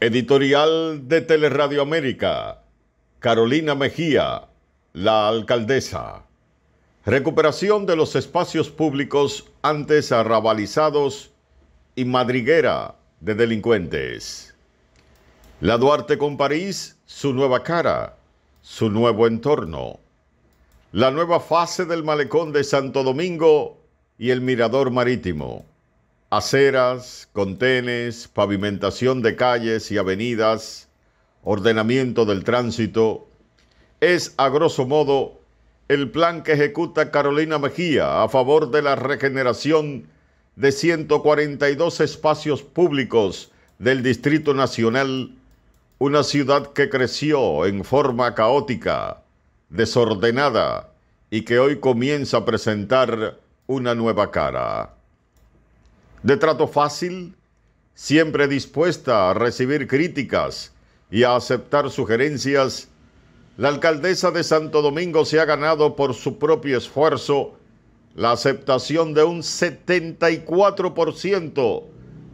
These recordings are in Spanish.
Editorial de Teleradio América, Carolina Mejía, la alcaldesa. Recuperación de los espacios públicos antes arrabalizados y madriguera de delincuentes. La Duarte con París, su nueva cara, su nuevo entorno. La nueva fase del malecón de Santo Domingo y el mirador marítimo aceras, contenes, pavimentación de calles y avenidas, ordenamiento del tránsito, es a grosso modo el plan que ejecuta Carolina Mejía a favor de la regeneración de 142 espacios públicos del Distrito Nacional, una ciudad que creció en forma caótica, desordenada y que hoy comienza a presentar una nueva cara de trato fácil, siempre dispuesta a recibir críticas y a aceptar sugerencias, la alcaldesa de Santo Domingo se ha ganado por su propio esfuerzo la aceptación de un 74%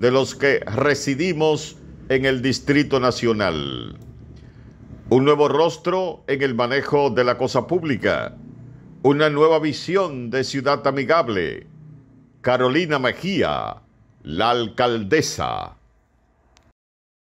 de los que residimos en el Distrito Nacional. Un nuevo rostro en el manejo de la cosa pública. Una nueva visión de ciudad amigable. Carolina Mejía la alcaldesa